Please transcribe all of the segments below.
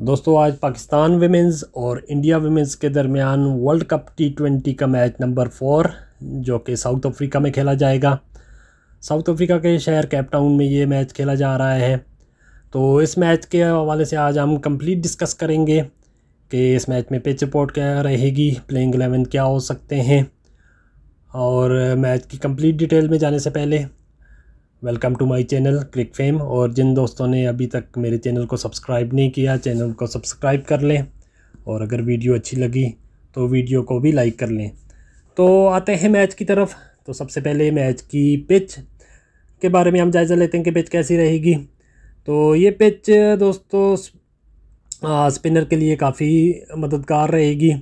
दोस्तों आज पाकिस्तान वीमेंस और इंडिया वीमेंस के दरमियान वर्ल्ड कप टी ट्वेंटी का मैच नंबर फोर जो कि साउथ अफ्रीका में खेला जाएगा साउथ अफ्रीका के शहर कैपटाउन में ये मैच खेला जा रहा है तो इस मैच के हवाले से आज हम कंप्लीट डिस्कस करेंगे कि इस मैच में पिच रिपोर्ट क्या रहेगी प्लेइंग एलेवन क्या हो सकते हैं और मैच की कंप्लीट डिटेल में जाने से पहले welcome to my channel Cric Fame और जिन दोस्तों ने अभी तक मेरे चैनल को सब्सक्राइब नहीं किया चैनल को सब्सक्राइब कर लें और अगर वीडियो अच्छी लगी तो वीडियो को भी लाइक कर लें तो आते हैं मैच की तरफ तो सबसे पहले मैच की पिच के बारे में हम जायज़ा लेते हैं कि पिच कैसी रहेगी तो ये पिच दोस्तों स्पिनर के लिए काफ़ी मददगार रहेगी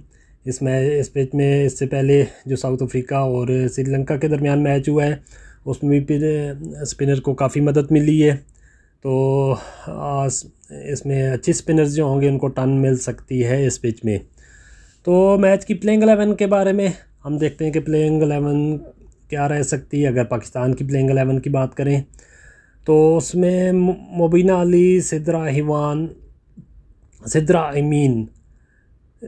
इसमें इस पिच में इससे पहले जो साउथ अफ्रीका और श्रीलंका के दरमियान मैच हुआ है उसमें भी स्पिनर को काफ़ी मदद मिली है तो इसमें अच्छे स्पिनर्स जो होंगे उनको टन मिल सकती है इस पिच में तो मैच की प्लेइंग एलेवन के बारे में हम देखते हैं कि प्लेइंग एलेवन क्या रह सकती है अगर पाकिस्तान की प्लेइंग एलेवन की बात करें तो उसमें मुबीना अली सिद्रा हिवान सिद्रा अमीन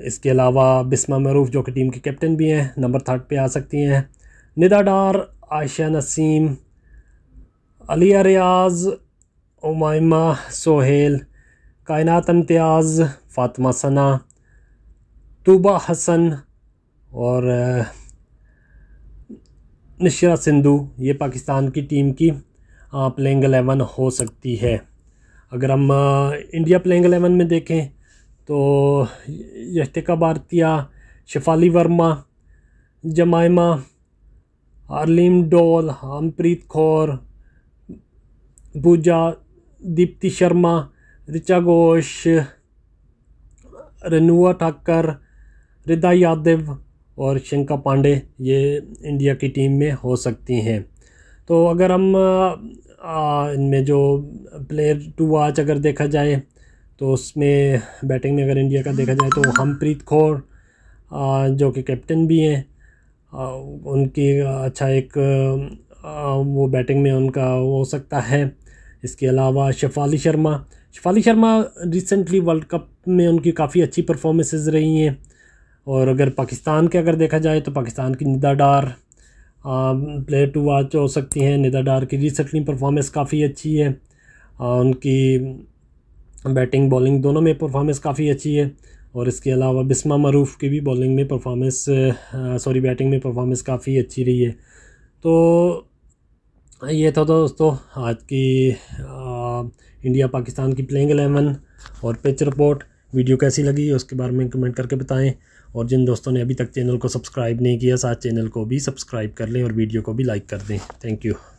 इसके अलावा बिस्मा मरूफ जो कि टीम की कैप्टन भी हैं नंबर थर्ड पे आ सकती हैं निदा डार आयशा नसीम अलिया रियाज उमायमा सोहेल कायनात इम्तियाज़ फ़ातिमा सना तूबा हसन और निशरा सिंधु ये पाकिस्तान की टीम की प्लेइंग एलेवन हो सकती है अगर हम इंडिया प्लेइंग एलेवन में देखें तो यश्तिका भारतिया शिफाली वर्मा जमायमा आरलीम डोल हमप्रीत कौर पूजा दीप्ति शर्मा ऋचा घोष रनुआ ठाकर रिदा यादव और शंका पांडे ये इंडिया की टीम में हो सकती हैं तो अगर हम इनमें जो प्लेयर टू वाच अगर देखा जाए तो उसमें बैटिंग में अगर इंडिया का देखा जाए तो हमप्रीत कौर जो कि कैप्टन भी हैं उनकी अच्छा एक वो बैटिंग में उनका हो सकता है इसके अलावा Shafali Sharma Shafali Sharma recently world cup में उनकी काफ़ी अच्छी परफॉर्मेंसेज रही हैं और अगर पाकिस्तान के अगर देखा जाए तो पाकिस्तान की Nida Dar player to watch हो सकती हैं निदा डार की रिसेंटली परफॉर्मेंस काफ़ी अच्छी है आ, उनकी बैटिंग बॉलिंग दोनों में परफॉर्मेंस काफ़ी अच्छी है और इसके अलावा बिस्मा मरूफ की भी बॉलिंग में परफॉर्मेंस सॉरी बैटिंग में परफॉर्मेंस काफ़ी अच्छी रही है तो ये था दोस्तों आज की आ, इंडिया पाकिस्तान की प्लेइंग एलेवन और पिच रिपोर्ट वीडियो कैसी लगी उसके बारे में कमेंट करके बताएं और जिन दोस्तों ने अभी तक चैनल को सब्सक्राइब नहीं किया साथ चैनल को भी सब्सक्राइब कर लें और वीडियो को भी लाइक कर दें थैंक यू